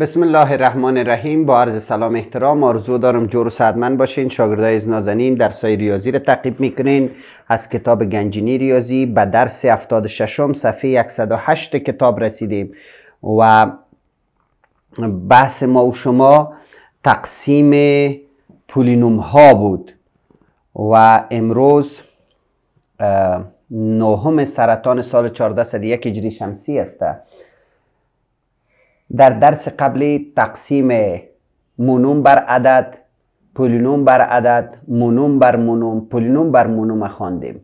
بسم الله الرحمن الرحیم با عرض سلام احترام آرزو دارم جور صدمن باشین شاگردای از نازنین درسای ریاضی رو تقیب میکنین از کتاب گنجینی ریاضی به درس 76 صفحه 108 کتاب رسیدیم و بحث ما و شما تقسیم پولینوم ها بود و امروز نهم سرطان سال 1401 هجری شمسی هسته در درس قبلی تقسیم مونوم بر عدد پولینوم بر عدد مونوم بر مونوم پولینوم بر مونوم خواندیم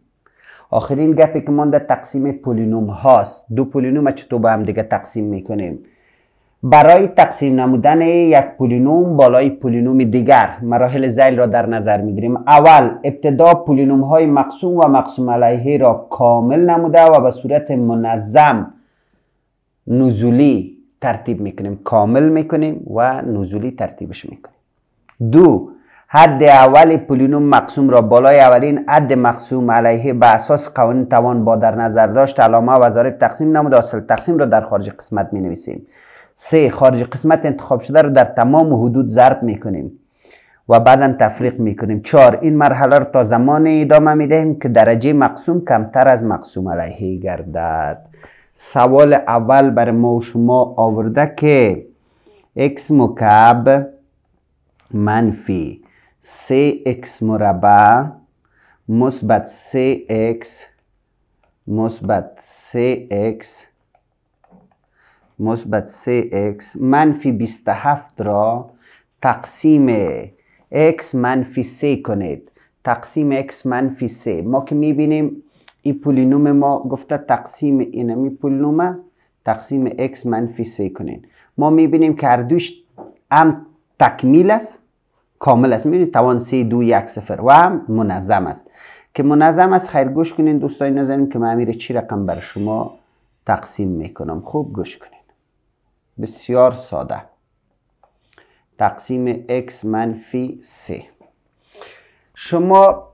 آخرین گپی که مانده تقسیم پولینوم هاست دو پولینوم چطور به هم دیگه تقسیم میکنیم برای تقسیم نمودن یک پولینوم بالای پولینوم دیگر مراحل زیل را در نظر میگیریم اول ابتدا پولینوم های مقسوم و مقسوم علیه را کامل نموده و به صورت منظم نزولی ترتیب میکنیم کامل میکنیم و نزولی ترتیبش میکنیم دو حد اول پولینوم مقسوم را بالای اولین حد مقسوم علیه به اساس قوانین توان با در نظر داشت علامه و تقسیم نمود اصل تقسیم را در خارج قسمت می نویسیم سه خارج قسمت انتخاب شده را در تمام حدود ضرب می و بعدا تفریق می کنیم چهار این مرحله را تا زمان ادامه می که درجه مقسوم کمتر از مقسوم علیه گردد سوال اول بر ما و شما آورده که x مکعب منفی 3x مربع مثبت 3x مثبت 3x مثبت 3x منفی 27 را تقسیم x منفی 3 کنید تقسیم x منفی 3 ما که میبینیم این پولینوم ما گفته تقسیم اینمی پولینومه تقسیم x منفی 3 کنین ما میبینیم که هر دوش هم تکمیل است کامل است میبینید توان سه دو یک سفر و هم منظم است که منظم است خیر گوش کنین دوستای نزنیم که من امیر چی رقم بر شما تقسیم میکنم خوب گوش کنین بسیار ساده تقسیم x منفی 3 شما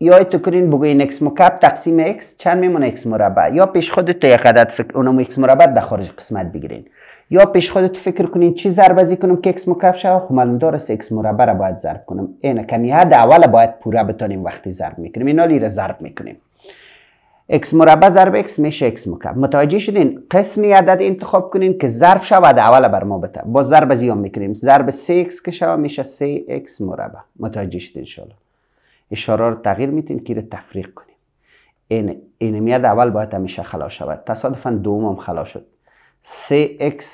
یا تو کنین بگوین اکس مکعب تقسیم اکس چند میمونه اکس مربع یا پیش خودت تو یک عدد فکر اونم x مربع در خارج قسمت بگیرین یا پیش خودت فکر کنین چی ضرب ازی کنم که اکس مکعب شوه خب معلوم داره x مربع را باید ضرب کنم این کمی حد اول باید پوره بتانیم وقتی ضرب میکنیم اینا را ضرب میکنیم اکس مربع ضرب اکس میشه اکس مکعب متوجه شدین قسمی عدد انتخاب کنین که ضرب شود اول بر ما بتا با ضرب زیان میکنیم ضرب 3 اکس که شود میشه 3 اکس مربع متوجه شدین ان اشاره رو تغییر میتین که تفریق کنیم این اینمیت اول باید همیشه خلا شود تصادفا دوم هم خلا شد 3x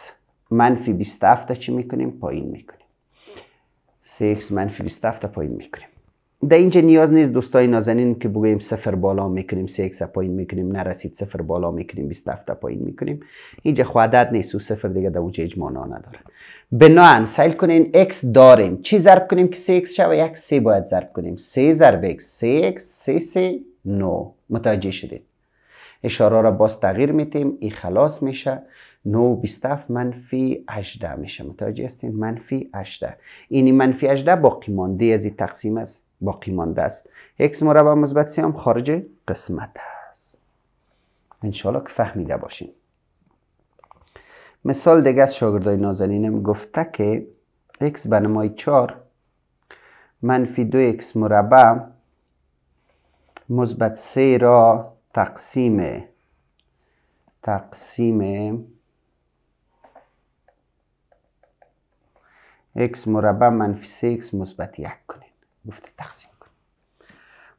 منفی 27 چی میکنیم پایین میکنیم 3x منفی 27 پایین میکنیم در اینجا نیاز نیست دوستای نازنین که بگویم صفر بالا میکنیم سه اکس پایین میکنیم نرسید صفر بالا میکنیم 27 پایین میکنیم اینجا خودت نیست و صفر دیگه در وجه اجمانا نداره بناهن سیل کنین x داریم چی ضرب کنیم که سه ایکس شوه یک سه باید ضرب کنیم سه ضرب x سه x سه سه نو متوجه شدید اشاره را باز تغییر میتیم این خلاص میشه نو 27 منفی 18 میشه متوجه هستین منفی 18 اینی منفی 18 باقی مانده از این تقسیم است باقی مانده است x مربع مثبت 3 هم خارج قسمت است انشالله که فهمیده باشین مثال دیگه از شاگردای نازنینم گفته که x به نمای 4 منفی 2 x مربع مثبت 3 را تقسیم تقسیم x مربع منفی 3 x مثبت 1 گفته تقسیم کن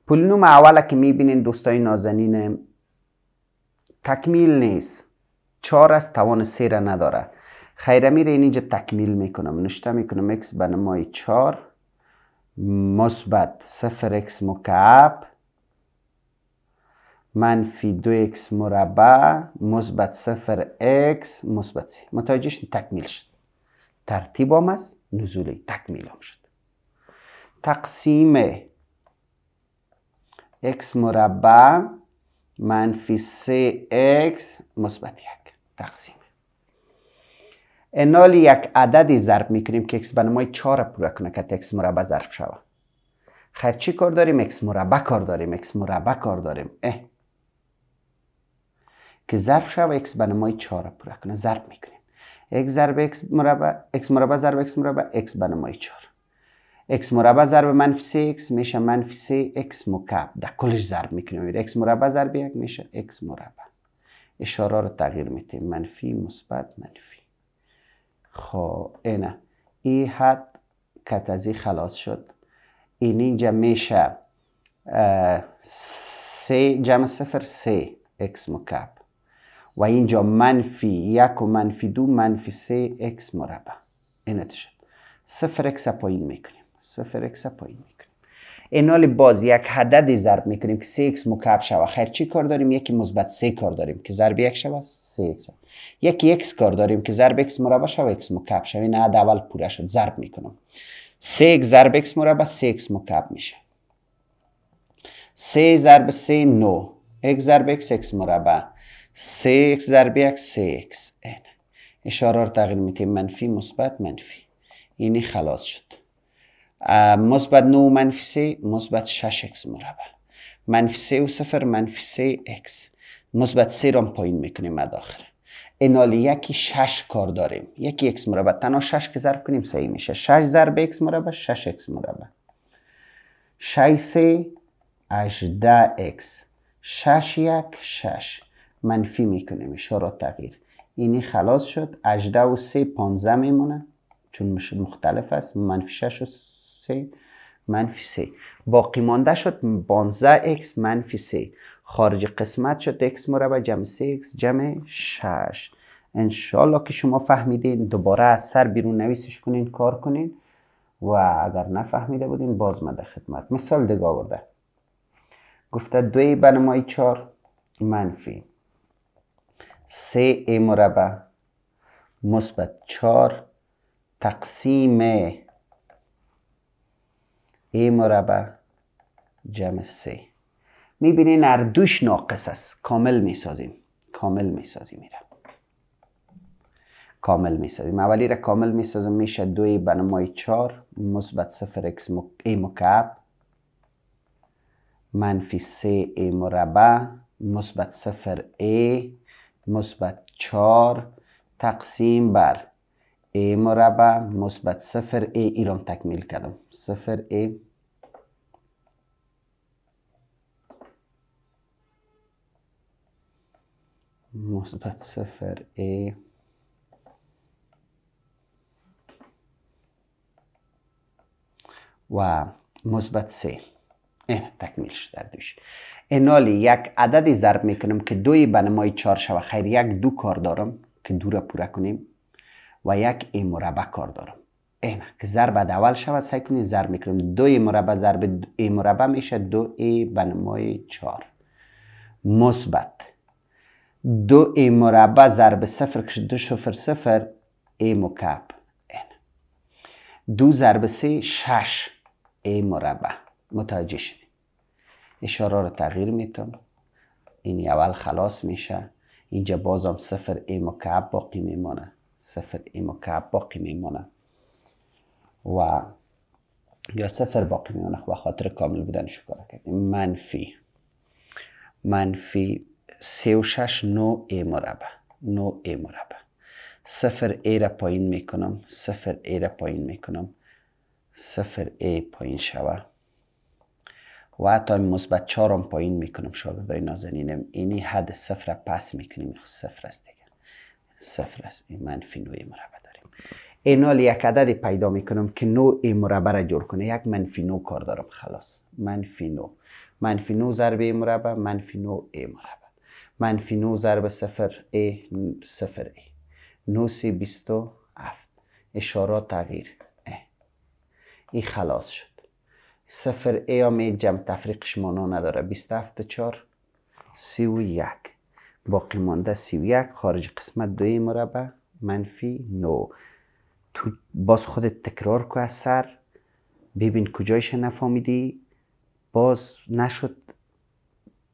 پولینوم اول که میبینین دوستای نازنین تکمیل نیست چهار از توان سه را نداره خیرمی را اینجا تکمیل میکنم نشته میکنم اکس به نمای چهار مثبت صفر x مکعب منفی دو اکس مربع مثبت صفر اکس مثبت سه متوجهش تکمیل شد ترتیب هم است نزولی تکمیل هم شد تقسیم x مربع منفی 3x مثبت 1 تقسیم انال یک عددی ضرب میکنیم که x به نمای 4 پوره کنه که x مربع ضرب شوه خیر چی کار داریم x مربع کار داریم x مربع کار داریم اه. که ضرب شوه x به نمای 4 پوره کنه ضرب میکنیم x ضرب x مربع x مربع ضرب x مربع x به نمای 4 x مربع ضرب منفی 3x میشه منفی 3x مکعب در کلش ضرب میکنیم یعنی x مربع ضرب یک میشه x مربع اشاره رو تغییر میتیم منفی مثبت منفی خب اینه ای حد کتازی خلاص شد این اینجا میشه سه جمع صفر سه x مکعب و اینجا منفی یک و منفی دو منفی سه x مربع اینه تشد صفر x پایین میکنیم صفر اکس پایین میکنیم اینال باز یک عددی ضرب میکنیم که 3 x مکعب شوه خیر چی کار داریم یکی مثبت 3 کار داریم که ضرب یک شوه 3 x یکی x کار داریم که ضرب x مربع شوه x مکعب شوه اول پوره شد ضرب میکنم 3 x ضرب x مربع 3 x مکعب میشه 3 ضرب 3 9 x ضرب x x مربع 3 x ضرب 1 3 x این اشاره رو تغییر میتیم منفی مثبت منفی اینی خلاص شد مثبت 9 منفی 3 مثبت 6 x مربع منفی 3 و 0 منفی 3 x مثبت 3 را پایین میکنیم مداخل انال یکی 6 کار داریم یکی x مربع تنها 6 که ضرب کنیم صحیح میشه 6 ضرب x مربع 6 x مربع 6 3 18 x 6 یک 6 منفی میکنیم اشاره تغییر اینی خلاص شد 18 و 3 15 میمونه چون مختلف است منفی 6 و 3 منفی 3 باقی مانده شد 12 x منفی 3 خارج قسمت شد x مربع جمع 3 x جمع 6 انشالله که شما فهمیدین دوباره از سر بیرون نویسش کنین کار کنین و اگر نفهمیده بودین باز من در خدمت مثال دیگه آورده گفته دوی بنمای 4 منفی 3 ای مربع مثبت 4 تقسیم ای مربع جمع سه میبینین دوش ناقص است کامل میسازیم کامل میسازیم میره کامل میسازیم اولی را کامل میسازیم میشه دوی بنمای چار مثبت صفر اکس مک... ای مکعب منفی سه ای مربع مثبت صفر ای مثبت چار تقسیم بر ای مربع مثبت صفر a ای را تکمیل کردم صفر ای مثبت صفر ای و مثبت سه تکمیل شده دوش یک عددی ضرب میکنم که دوی بنمای چار چهار شوه خیر یک دو کار دارم که دو را پوره کنیم و یک ای مربع کار دارم اینک ضرب اول شود سعی کنید ضرب میکنیم دو ای مربع ضرب ای مربع میشه دو ای بنمای چهار مثبت دو ای مربع ضرب صفر دو شفر صفر ای مکعب این دو ضرب سه شش ای مربع متوجه شدید اشاره رو تغییر میتونم این اول خلاص میشه اینجا بازم صفر ای مکعب باقی میمانه صفر ای مکعب باقی میمونه و یا صفر باقی میمونه و خاطر کامل بودن کار کردیم منفی منفی سی و شش نو ای مربع نو ای مربع صفر ای را پایین میکنم صفر ای را پایین میکنم صفر ای پایین شوه و حتی مثبت چارم پایین میکنم شاگردای نازنینم اینی حد صفر پس میکنیم صفر است دیگه صفر است این منفی نوع مربع داریم این یک عدد پیدا میکنم که نوع مربع را جور کنه یک منفی نو کار دارم خلاص منفی نو منفی نو ضرب ای مربع منفی نو ای مربع منفی نو ضرب صفر ای صفر ای نو سی بیستو هفت اشارات تغییر ای ای خلاص شد صفر ای هم جمع تفریقش مانا نداره بیست و چار سی و یک باقی مانده یک خارج قسمت دوی مربع منفی نو تو باز خودت تکرار کو از سر ببین کجایش نفهمیدی باز نشد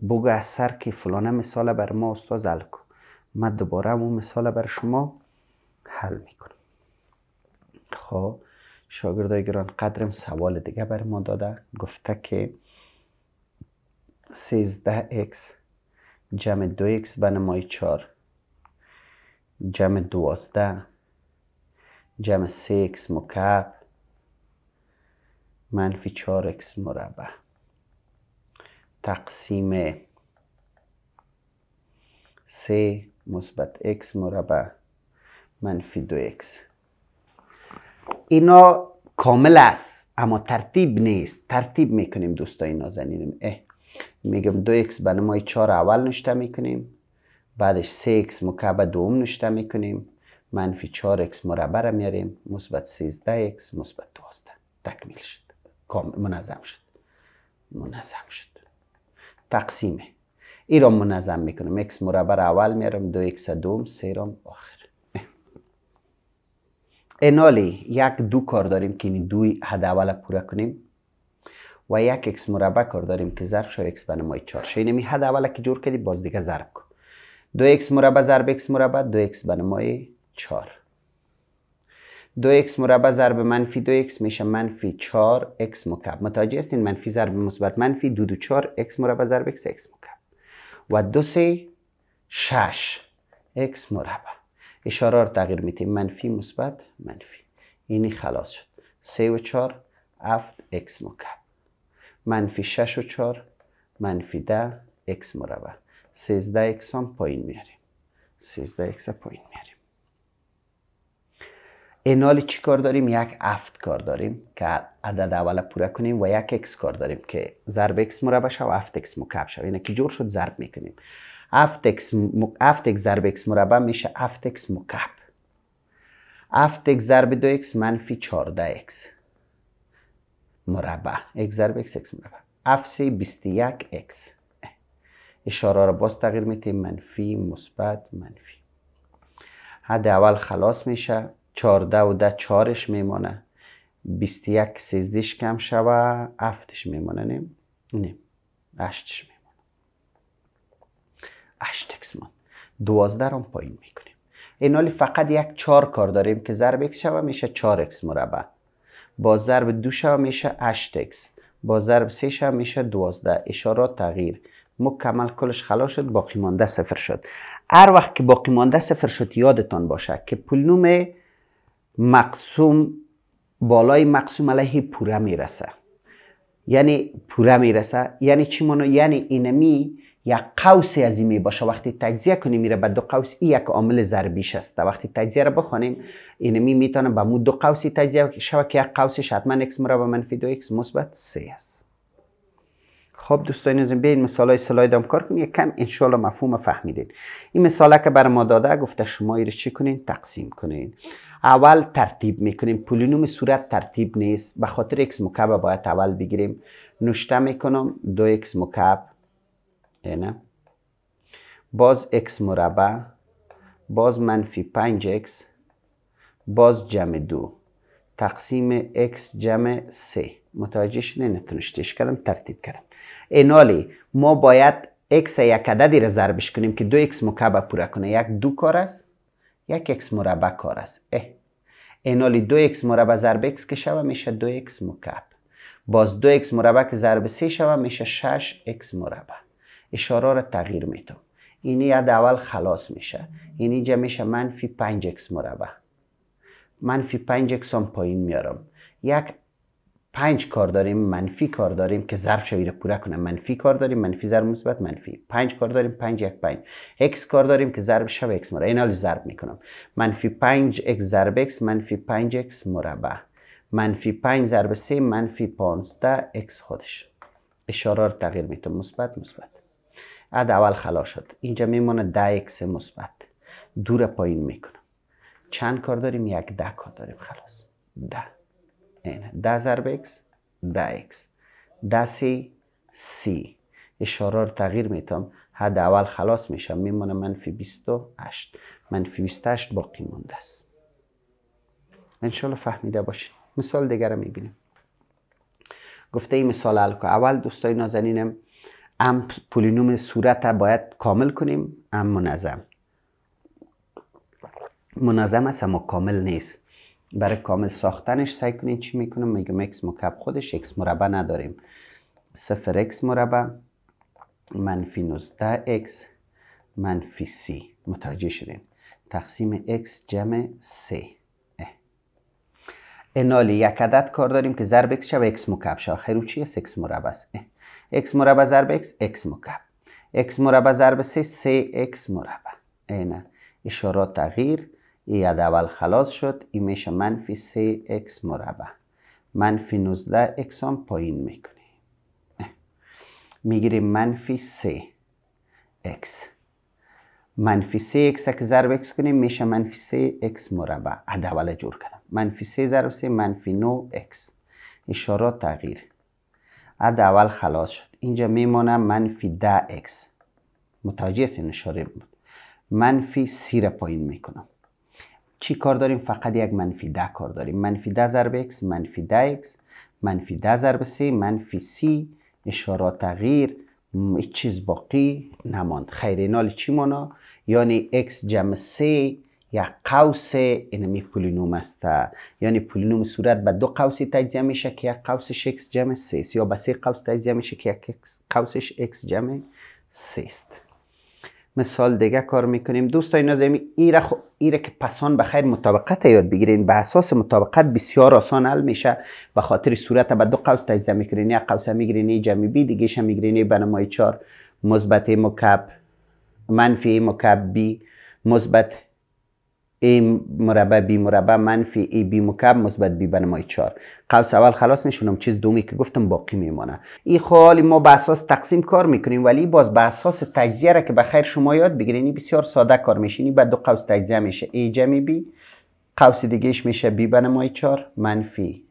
بگو از سر که فلانه مثال بر ما استاز حل کن من دوباره اون مثال بر شما حل میکنم خب شاگردای گران قدرم سوال دیگه بر ما داده گفته که 13 x جمع دو x بنمای چار جمع دوازده جمع سه x مکعب منفی چار x مربع تقسیم سه مثبت x مربع منفی دو x اینا کامل است اما ترتیب نیست ترتیب میکنیم دوستای نازنینم اه میگم دو اکس به نمای چار اول نشته میکنیم بعدش سه اکس مکعب دوم نشته میکنیم منفی چار اکس مربع را میاریم مثبت سیزده اکس مثبت 12 تکمیل شد منظم شد منظم شد تقسیمه ای را منظم میکنم اکس مربع اول میارم دو اکس دوم سه را آخر انالی یک دو کار داریم که این دوی حد اول پوره کنیم و یک اکس مربع کار داریم که ضرب شو اکس بنمای چار شه حد که جور کردی باز دیگه ضرب کن دو اکس مربع ضرب اکس مربع دو اکس بنمای چار. دو اکس مربع ضرب منفی دو اکس میشه منفی 4 اکس مکعب متوجه هستین منفی ضرب مثبت منفی دو دو چار اکس مربع ضرب اکس اکس مکعب و دو سه 6 اکس مربع اشاره رو تغییر میتیم منفی مثبت منفی اینی خلاص شد و 4 7 اکس مکعب منفی 6 و 4 منفی 10 x مربع 13 x هم پایین میاریم 13 x پایین میاریم اینال چی کار داریم؟ یک افت کار داریم که عدد اول پوره کنیم و یک x کار داریم که ضرب x مربع شد و افت x مکعب شد اینه که جور شد ضرب میکنیم افت x, م... افت x ضرب x مربع میشه افت x مکعب افت x ضرب 2x منفی 14x مربع x ضرب x x مربع افسی 21 x اشاره را باز تغییر میتیم منفی مثبت منفی حد اول خلاص میشه 14 و ده چارش میمانه میمانه یک 13ش کم شوه افتش میمانه نیم نیم 8ش میمانه 8 اکس مان دوازده رو پایین میکنیم اینالی فقط یک چار کار داریم که ضرب اکس شوه میشه 4 اکس مربع با ضرب دوشا میشه 8 تکس با ضرب سه میشه 12 اشارات تغییر مکمل کلش خلاص شد باقی مانده صفر شد هر وقت که باقی مانده صفر شد یادتان باشه که پولنوم مقسوم بالای مقسوم علیه پوره میرسه یعنی پوره میرسه یعنی چی مانو یعنی اینمی یک قوس می باشه وقتی تجزیه کنیم میره به دو قوس این یک عامل ضربیش است وقتی تجزیه را بخوانیم اینمی میتونه به مو دو قوسی تجزیه شوه که یک قوسش حتما x مربع منفی دو x مثبت 3 است خب دوستان از این مثال های سلاید هم کار کنیم یک کم انشالله مفهوم فهمیدین این مثاله که بر ما داده گفته شما رو چی کنین تقسیم کنین اول ترتیب میکنیم پولینوم صورت ترتیب نیست به خاطر x مکعب باید اول بگیریم نوشته میکنم 2x مکعب اینه باز x مربع باز منفی 5 x باز جمع دو تقسیم x جمع 3 متوجه شدین تنشتش کردم ترتیب کردم اینالی ما باید x یک عددی را ضربش کنیم که دو x مکعب پوره کنه یک دو کار است یک x مربع کار است اه. اینالی دو x مربع ضرب x که شوه میشه دو x مکعب باز دو x مربع که ضرب 3 شوه میشه 6 x مربع اشاره را تغییر میتم اینی یاد اول خلاص میشه اینیجا میشه منفی 5 x مربع منفی 5 x هم پایین میارم یک پنج کار داریم منفی کار داریم که ضرب شویره پوره کنه منفی کار داریم منفی ضرب مثبت منفی پنج کار داریم پنج یک پنج x کار داریم که ضرب شو x مربع این حال ضرب میکنم منفی 5 x ضرب x منفی 5 x مربع منفی پنج ضرب سه منفی پانزده x خودش اشاره تغییر میتونم مثبت مثبت حد اول خلا شد اینجا میمونه ده اکس مثبت دور پایین میکنم چند کار داریم یک ده کار داریم خلاص ده این ده ضرب اکس ده اکس ده سی سی اشاره رو تغییر میتم حد اول خلاص میشم میمونه منفی 28 منفی 28 باقی مونده است انشالله فهمیده باشین مثال دیگر رو میبینیم گفته این مثال الکو اول دوستای نازنینم ام پولینوم صورت باید کامل کنیم ام منظم منظم است اما کامل نیست برای کامل ساختنش سعی کنیم چی میکنم میگم اکس مکب، خودش x مربع نداریم صفر اکس مربع منفی 19 اکس منفی سی متوجه شدیم تقسیم x جمع c انالی یک عدد کار داریم که ضرب x و x مکعب شد آخر چی است مربع است x مربع ضرب x x مکعب x مربع ضرب 3 3x مربع اینه اشارات تغییر ای از اول خلاص شد این میشه منفی 3x مربع منفی 19 x هم پایین میکنی میگیریم منفی 3x منفی 3x که ضرب x کنیم میشه منفی 3x مربع از اول جور کردم منفی 3 ضرب 3 منفی 9x اشارات تغییر عد اول خلاص شد اینجا میمانه منفی ده اکس متوجه این اشاره بود منفی سی را پایین میکنم چی کار داریم فقط یک منفی ده کار داریم منفی ده ضرب اکس منفی ده اکس منفی ده ضرب سی منفی سی اشارات تغییر چیز باقی نماند خیر اینال چی مانا یعنی x جمع سی یک قوس اینمی پولینوم است یعنی پولینوم صورت به دو قوس تجزیه میشه که یک قوسش x جمع 3 یا به سه قوس تجزیه میشه که یک قوسش x جمع 3 مثال دیگه کار میکنیم دوستا اینو ایره, خو... ایره که پسان به خیر مطابقت یاد بگیرین به اساس مطابقت بسیار آسان حل میشه به خاطر صورت به دو قوس تجزیه میکنین یک قوس میگیرین جمع بی دیگه ش میگیرین به نمای 4 مثبت مکعب منفی مکعب مثبت ای مربع بی مربع منفی ای بی مکب مثبت بی بنمای چار قوس اول خلاص میشونم چیز دومی که گفتم باقی میمانه این خالی ما به اساس تقسیم کار میکنیم ولی باز به اساس تجزیه را که به خیر شما یاد بگیرین بسیار ساده کار میشینی بعد دو قوس تجزیه میشه ای جمع بی قوس دیگهش میشه بی بنمای چار منفی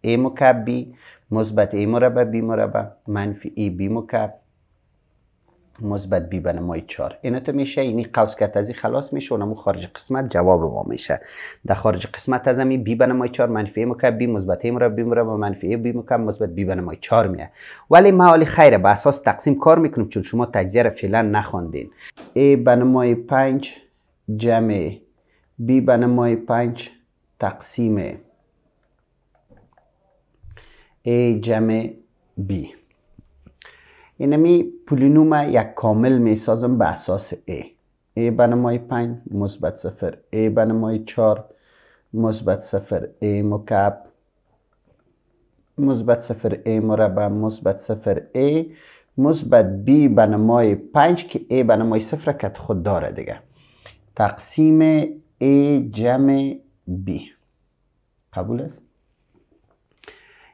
ای مکعب بی مثبت ای مربع بی مربع منفی ای بی مکب مثبت بی بنمای 4 اینا تو میشه اینی قوس که از خلاص میشه اونم خارج قسمت جواب وا میشه در خارج قسمت از می بی بنمای 4 منفی مکعب بی مثبت را بی مربع منفی بی مکعب مثبت بی بنمای 4 میه ولی معالی خیر به اساس تقسیم کار میکنیم چون شما تجزیه را فعلا نخوندین ای بنمای 5 جمع بی بنمای 5 تقسیم ای جمع بی اینمی یعنی پولینوم یک کامل میسازم به اساس A A بنمای پنج مثبت صفر A بنمای 4 مثبت صفر A مکب مثبت صفر A مربع مثبت صفر A مثبت B بنمای پنج که A بنمای صفر کت خود داره دیگه تقسیم A جمع بی قبول است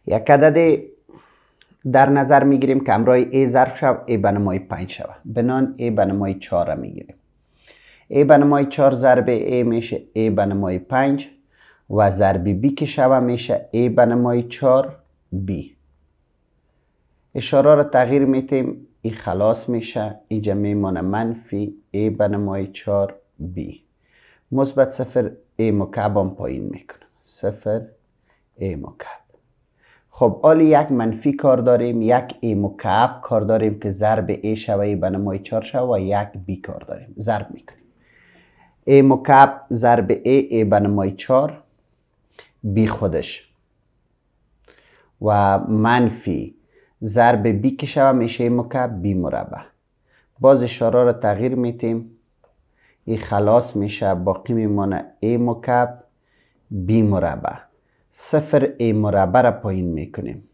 یک عدد در نظر میگیریم که همراه A ضرب شود A به نمای 5 شود بنان A به نمای 4 را میگیریم A به نمای 4 ضرب A میشه A به 5 و ضرب B که شود میشه A به 4 B اشاره را تغییر میتیم این خلاص میشه اینجا میمانه منفی A به 4 B مثبت صفر A مکعب هم پایین میکنه صفر A مکعب خب آلی یک منفی کار داریم یک ای مکعب کار داریم که ضرب ای شوه ای به نمای 4 شوه و یک بی کار داریم ضرب میکنیم ای مکعب ضرب ای ای به نمای 4 بی خودش و منفی ضرب بی که شوه میشه ای مکعب بی مربع باز اشاره را تغییر میتیم ای خلاص میشه باقی میمانه ای مکعب بی مربع صفر ای مربع را پایین میکنیم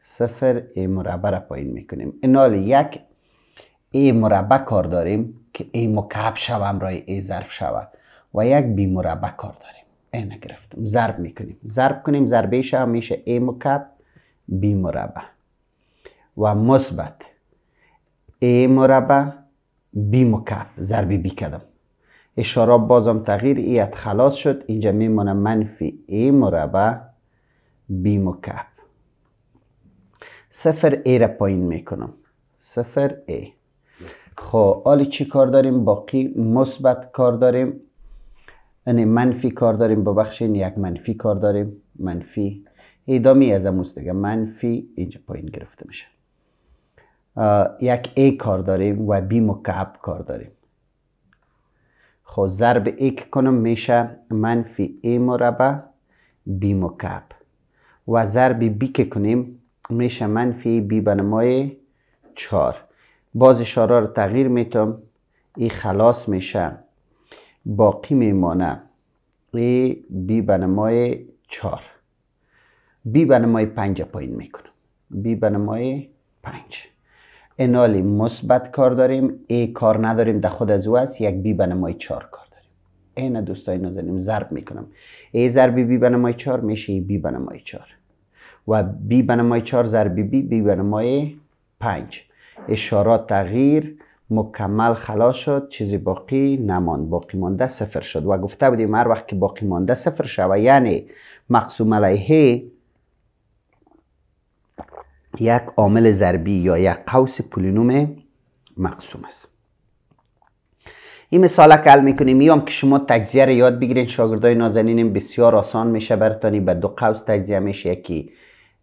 صفر ای مربع را پایین میکنیم اینال یک ای مربع کار داریم که ای مکعب شوه امرای ای ضرب شود و یک بی مربع کار داریم این گرفتم ضرب میکنیم ضرب کنیم ضربه شوه میشه ای مکعب بی مربع و مثبت ای مربع بی مکعب ضرب بی کدم اشارا بازم تغییر ایت خلاص شد اینجا میمونه منفی ای مربع بی مکعب صفر ای را پایین میکنم صفر ای خب حالی چی کار داریم باقی مثبت کار داریم یعنی منفی کار داریم ببخشین یک منفی کار داریم منفی ایدامی از اموز دیگه منفی اینجا پایین گرفته میشه یک ای کار داریم و بی مکعب کار داریم خو ضرب که کنم میشه منفی ای مربع بی مکعب و ضرب بی که کنیم میشه منفی بی بنمای چهار باز اشاره رو تغییر میتم ای خلاص میشه باقی میمانه ای بی بنمای چار بی بنمای پنج پایین میکنم بی بنمای پنج انالی مثبت کار داریم ای کار نداریم در خود از او است یک بی بنمای چار کار داریم این دوستای نازنین ضرب میکنم ای ضربی بی بنمای چار میشه بی بنمای چار و بی بنمای چار ضربی بی بی بنمای پنج اشارات تغییر مکمل خلاص شد چیزی باقی نمان باقی مانده صفر شد و گفته بودیم هر وقت که باقی مانده صفر و یعنی مقسوم علیه یک عامل ضربی یا یک قوس پولینوم مقسوم است این مثال حل میکنیم میام که شما تجزیه رو یاد بگیرین شاگردای نازنینم بسیار آسان میشه برتانی به دو قوس تجزیه میشه یکی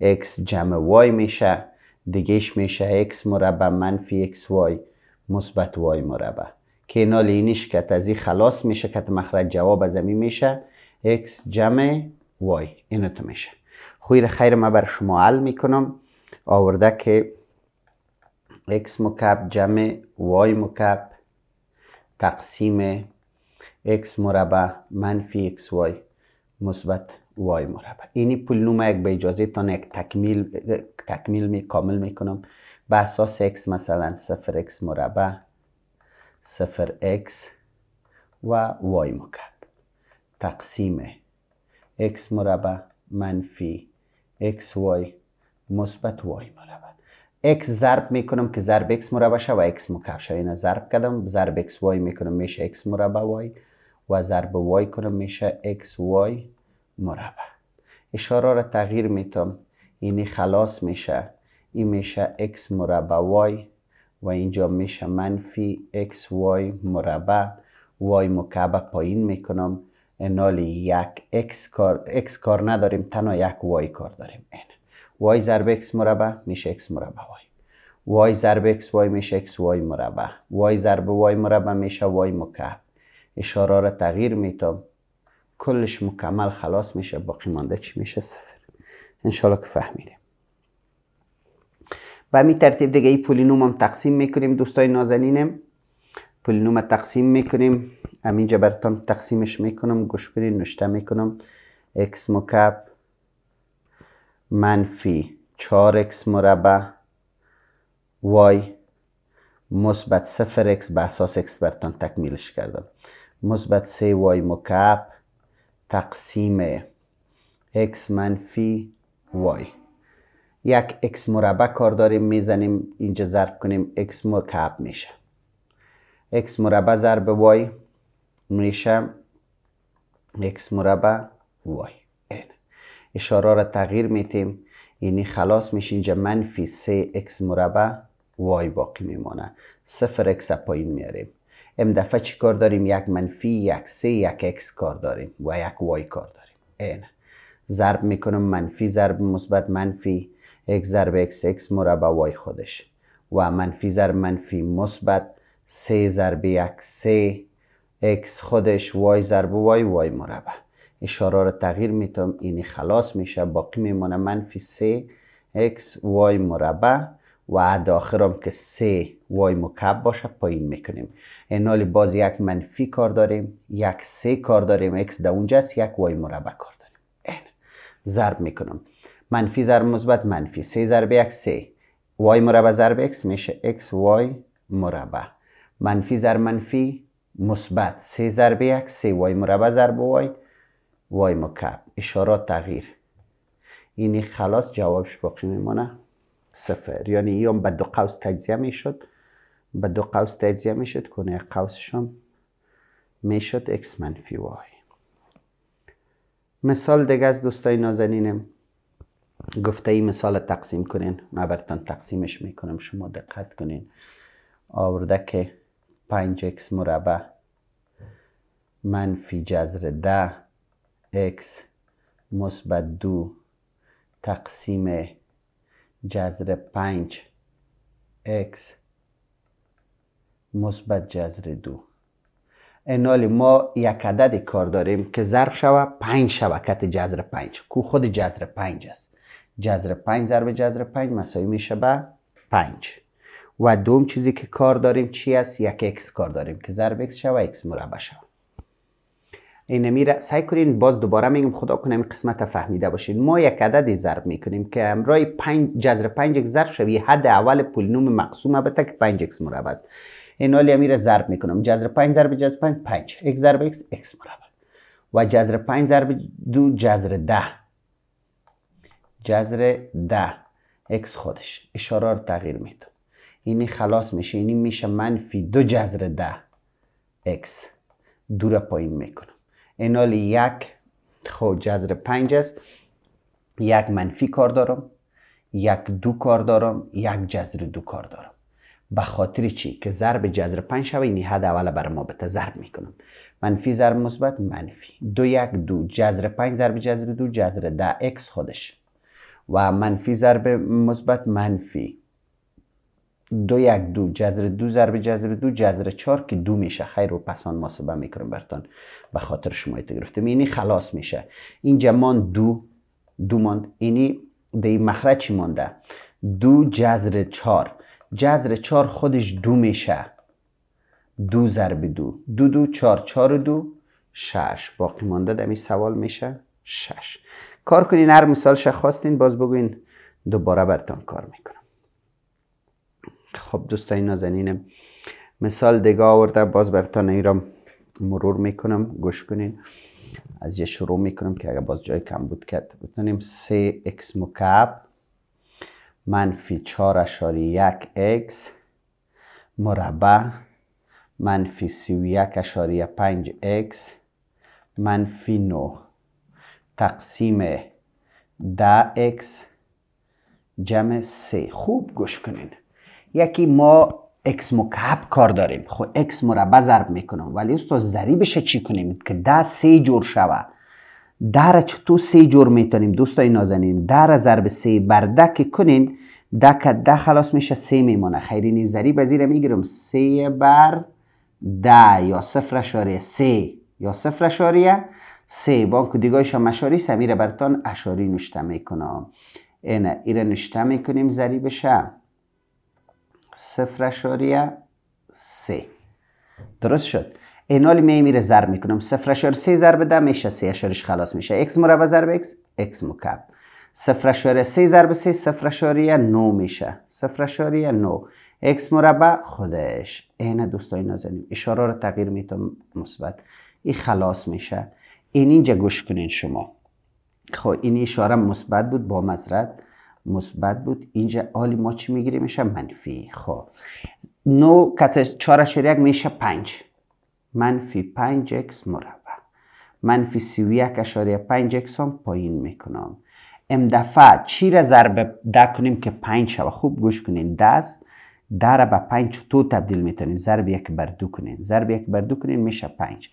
x جمع y میشه دیگهش میشه x مربع منفی y مثبت y مربع که اینا لینیش که از این خلاص میشه که مخرج جواب از میشه x جمع y اینو تو میشه خویر خیر ما بر شما حل میکنم آورده که x مکب جمع y مکب تقسیم x مربع منفی xy مثبت y مربع اینی پول نومه یک به اجازه تان یک تکمیل تکمیل می کامل میکنم به اساس x مثلا صفر x مربع صفر x و y مکب تقسیم x مربع منفی y مثبت وای مربع x ضرب میکنم که ضرب x مربع شد و x مکعب شد اینا ضرب کردم ضرب x وای میکنم میشه x مربع y و ضرب وای کنم میشه x y مربع اشاره را تغییر میتم اینی خلاص میشه این میشه x مربع y و اینجا میشه منفی x y مربع y مکعب پایین میکنم انال یک x کار, x کار نداریم تنها یک y کار داریم y ضرب x مربع میشه x مربع وای وای ضرب x وای میشه x وای مربع وای ضرب وای مربع میشه وای مکعب اشاره را تغییر میتم کلش مکمل خلاص میشه باقی مانده چی میشه صفر انشالله که فهمیدیم به می ترتیب دیگه این پولینوم هم تقسیم میکنیم دوستای نازنینم پولینوم تقسیم میکنیم همینجا براتان تقسیمش میکنم گوش کنید نشته میکنم x مکعب منفی 4x مربع y مثبت 0x به اساس x برتان تکمیلش کردم مثبت 3y مکعب تقسیم x منفی y یک x مربع کار داریم میزنیم اینجا ضرب کنیم x مکعب میشه x مربع ضرب y میشه x مربع y اشاره را تغییر میتیم یعنی خلاص میشه جا منفی 3 x مربع y باقی میمانه 0 x پایین میاریم ام دفعه چی کار داریم؟ یک منفی یک 3 یک x کار داریم و یک y کار داریم این ضرب میکنم منفی ضرب مثبت منفی x ضرب x x مربع y خودش و منفی ضرب منفی مثبت 3 ضرب یک 3 x خودش y ضرب y y مربع اشاره رو تغییر میتم اینی خلاص میشه باقی میمونه منفی 3 x y مربع و عد آخرم که 3 y مکعب باشه پایین میکنیم این حالی باز یک منفی کار داریم یک 3 کار داریم x در دا اونجاست یک y مربع کار داریم این ضرب میکنم منفی ضرب مثبت منفی 3 ضرب یک 3 y مربع ضرب x میشه x y مربع منفی ضرب منفی مثبت 3 ضرب یک 3 y مربع ضرب y وای مکعب اشارات تغییر این یعنی خلاص جوابش باقی میمانه صفر یعنی ایام به دو قوس تجزیه میشد به دو قوس تجزیه میشد کنه قوسش هم میشد x منفی وای مثال دیگه از دوستای نازنینم گفته ای مثال تقسیم کنین من تقسیمش میکنم شما دقت کنین آورده که 5 x مربع منفی جذر ده x مثبت دو تقسیم جذر پنج x مثبت جذر دو انالی ما یک عدد کار داریم که ضرب شوه پنج شبکت جذر پنج کو خود جذر پنج است جذر پنج ضرب جذر پنج مساوی میشه به پنج و دوم چیزی که کار داریم چی است یک اکس کار داریم که ضرب اکس شوه اکس مربع شوه این میره سعی کنین باز دوباره میگم خدا کنم این قسمت فهمیده باشین ما یک عدد ضرب میکنیم که امرای 5 جذر 5 اکس ضرب شوی حد اول پولینوم مقسوم بتا که 5 x مربع است این حالی میره ضرب میکنم جذر 5 ضرب جذر 5 پنج اکس ضرب اکس x مربع و جذر 5 ضرب دو جذر ده جذر ده اکس خودش اشاره رو تغییر میدم اینی خلاص میشه اینی میشه منفی دو جذر ده x دور پایین میکنم انال یک خب جذر پنج است یک منفی کار دارم یک دو کار دارم یک جذر دو کار دارم به خاطر چی که ضرب جذر پنج شوه این یعنی حد اول بر ما بته ضرب میکنم منفی ضرب مثبت منفی دو یک دو جذر پنج ضرب جذر دو جذر ده اکس خودش و منفی ضرب مثبت منفی دو یک دو جزر دو ضرب جذر دو جزر چار که دو میشه خیر و پسان محاسبه میکنم برتان به خاطر شما ایت گرفتم اینی خلاص میشه اینجا جمان دو دو ماند اینی ده این مانده دو جزر چار جزر چار خودش دو میشه دو ضرب دو دو دو چار چار دو شش باقی مانده دمی سوال میشه شش کار کنین هر مثال خواستین باز بگوین دوباره برتان کار میکنم خب دوستان نازنینم مثال دیگه آورده باز براتان این را مرور میکنم گوش کنین از یه شروع میکنم که اگر باز جای کم بود کرد بتونیم 3 x مکعب منفی 4 اشاری 1 x مربع منفی 31 اشاری 5 x منفی 9 تقسیم 10 x جمع 3 خوب گوش کنین یکی ما اکس مکعب کار داریم خب اکس مربع ضرب میکنم ولی استاد ضریبش چی کنیم که ده سه جور شوه در چطور سه جور میتونیم دوستای نازنین در ضرب سه برده که کنین ده که ده خلاص میشه سه میمونه خیلی این ضریب زیر میگیرم سه بر ده یا صفر اشاریه سه یا صفر اشاریه سه با که دیگه مشاری سمیره برتان اشاری نشته میکنم اینه ایره نشته میکنیم شم. صفر اشاریه سه درست شد اینال می میره ضرب میکنم صفر سه ضرب ده میشه سه اشارش خلاص میشه اکس مربع ضرب اکس اکس مکعب صفر اشاریه سه ضرب سه صفر نو میشه صفر اشاریه نو اکس مربع خودش این دوستای نازنین اشاره رو تغییر میتونم مثبت این خلاص میشه این اینجا گوش کنین شما خب این اشاره مثبت بود با مزرد مثبت بود اینجا عالی ما چی میگیریم میشه منفی خب نو کت چهار اشاره میشه پنج منفی پنج اکس مربع منفی سی و یک اشاره پنج اکس هم پایین میکنم ام دفعه چی را ضرب ده کنیم که پنج شوه خوب گوش کنین دست ده را به پنج تو تبدیل میتونیم ضرب یک بر دو کنین ضرب یک بر دو کنین میشه پنج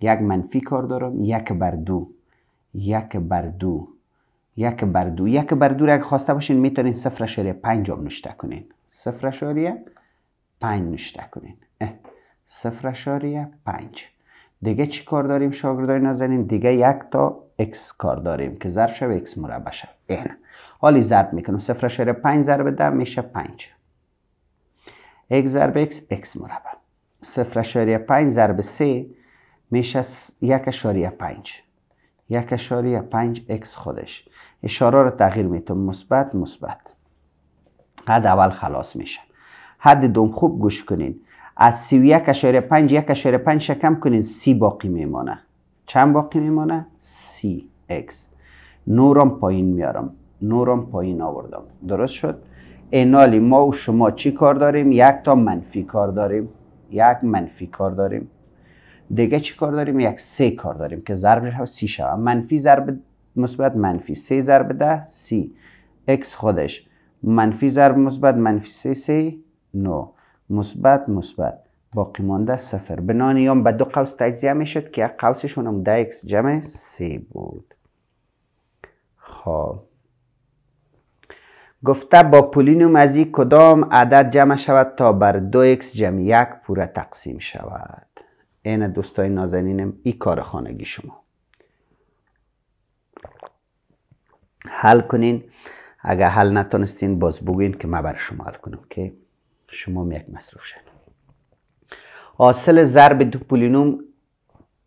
یک منفی کار دارم یک بر دو یک بر دو یک بر دو یک بر دو را اگه خواسته باشین میتونین صفر اشاریه پنج هم نشته کنین صفر اشاریه پنج نشته کنین صفر اشاریه پنج دیگه چی کار داریم شاگردای نازنین دیگه یک تا x کار داریم که ضرب شد x مربع شد این حالی ضرب میکنم صفر اشاره 5 ضرب ده میشه 5 x ضرب x x مربع صفر اشاره 5 ضرب 3 میشه یک اشاره 5 یک اشاری پنج اکس خودش اشاره رو تغییر میتون مثبت مثبت حد اول خلاص میشه حد دوم خوب گوش کنین از سی و یک اشاره پنج یک اشاره پنج شکم کنین سی باقی میمانه چند باقی میمانه؟ سی اکس نورم پایین میارم نورم پایین آوردم درست شد؟ اینالی ما و شما چی کار داریم؟ یک تا منفی کار داریم یک منفی کار داریم دیگه چی کار داریم یک سه کار داریم که ضربش سی شود منفی ضرب مثبت منفی سه ضرب ده سی اکس خودش منفی ضرب مثبت منفی سه سه نو مثبت مثبت باقی مانده صفر بنان هم به دو قوس تجزیه میشد که یک قوسشون هم ده اکس جمع سه بود خب گفته با پولینوم از کدام عدد جمع شود تا بر دو اکس جمع یک پوره تقسیم شود عین دوستای نازنینم ای کار خانگی شما حل کنین اگر حل نتونستین باز بگوین که من بر شما حل کنم که شما یک مصروف شد حاصل ضرب دو پولینوم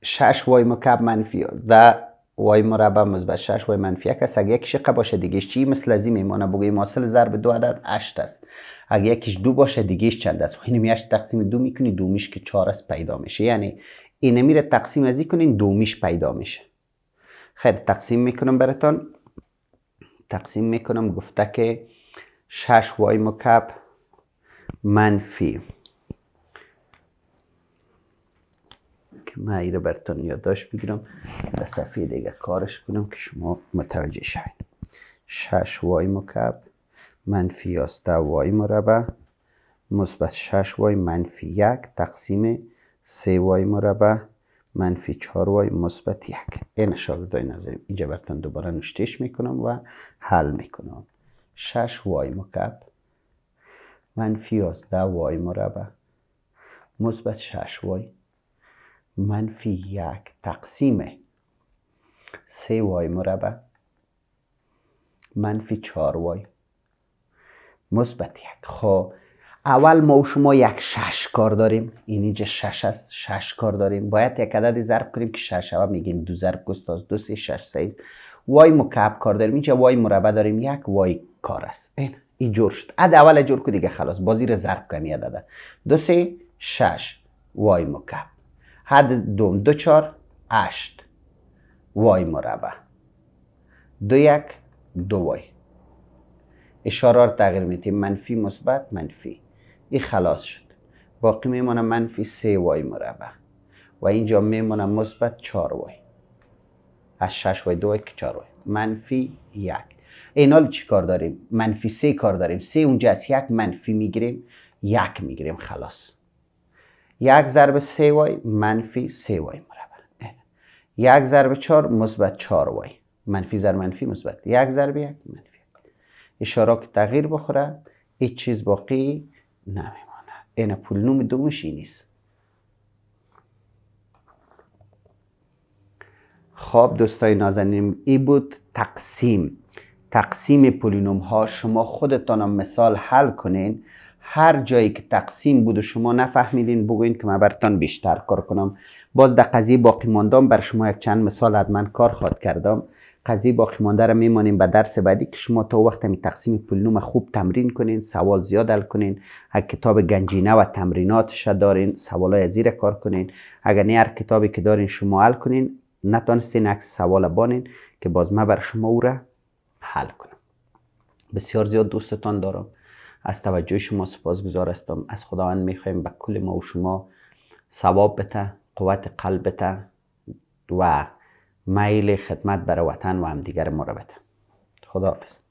شش وای مکعب منفی 11 وای مربع مثبت شش وای منفی 1 است اگر یک شقه باشه دیگه چی مثل از این میمانه بگوییم حاصل ضرب دو عدد 8 است اگه یکیش دو باشه دیگهش چند است خب، این میاش تقسیم دو میکنی میش که چهار است پیدا میشه یعنی اینه میره تقسیم ازی کنین دومیش پیدا میشه خیر تقسیم میکنم براتون تقسیم میکنم گفته که 6 وای مکعب منفی که من ایره براتون یادداشت بگیرم به صفحه دیگه کارش کنم که شما متوجه شید 6 وای مکب منفی است وای مربع مثبت 6 وای منفی یک تقسیم 3 وای مربع منفی 4 وای مثبت یک این شاگردای نظریم اینجا برتان دوباره نشتش میکنم و حل میکنم 6 وای مکعب منفی 11 وای مربع مثبت 6 وای منفی یک تقسیم 3 وای مربع منفی 4 وای مثبت یک خب اول ما و شما یک شش کار داریم این اینجا شش است شش کار داریم باید یک عددی ضرب کنیم که شش شود میگیم دو ضرب گستاز دو سه شش سه وای مکعب کار داریم اینجا وای مربع داریم یک وای کار است این جور شد اد اول جور کو دیگه خلاص بازی رو ضرب کنی عدد دو سه شش وای مکعب حد دوم دو چار هشت وای مربع دو یک دو وای اشاره رو تغییر میدی منفی مثبت منفی این خلاص شد باقی میمونه منفی سه وای مربع و اینجا میمونه مثبت چهار وای از شش وای دو وای چهار وای منفی یک این حال چی کار داریم؟ منفی سه کار داریم سه اونجا از یک منفی میگیریم یک میگیریم خلاص یک ضرب سه وای منفی سه وای مربع یک ضرب چهار مثبت چهار وای منفی ضرب منفی مثبت یک ضرب یک منفی اشارا که تغییر بخوره هیچ چیز باقی نمیمانه این نوم دومش نیست خواب دوستای نازنین ای بود تقسیم تقسیم پولینوم ها شما خودتان مثال حل کنین هر جایی که تقسیم بود و شما نفهمیدین بگوین که من براتون بیشتر کار کنم باز در قضیه باقی ماندم بر شما یک چند مثال حتما کار خواد کردم قضیه باقی مانده را میمانیم به درس بعدی که شما تا وقت می تقسیم نوم خوب تمرین کنین سوال زیاد حل کنین هر کتاب گنجینه و تمریناتش دارین سوالای زیر کار کنین اگر نه هر کتابی که دارین شما حل کنین نتانستین عکس سوال بانین که باز من بر شما او حل کنم بسیار زیاد دوستتان دارم از توجه شما سپاسگزار هستم از خداوند میخوایم به کل ما و شما ثواب بته قوت قلب بته و میل خدمت برای وطن و همدیگر ما رو بده خداحافظ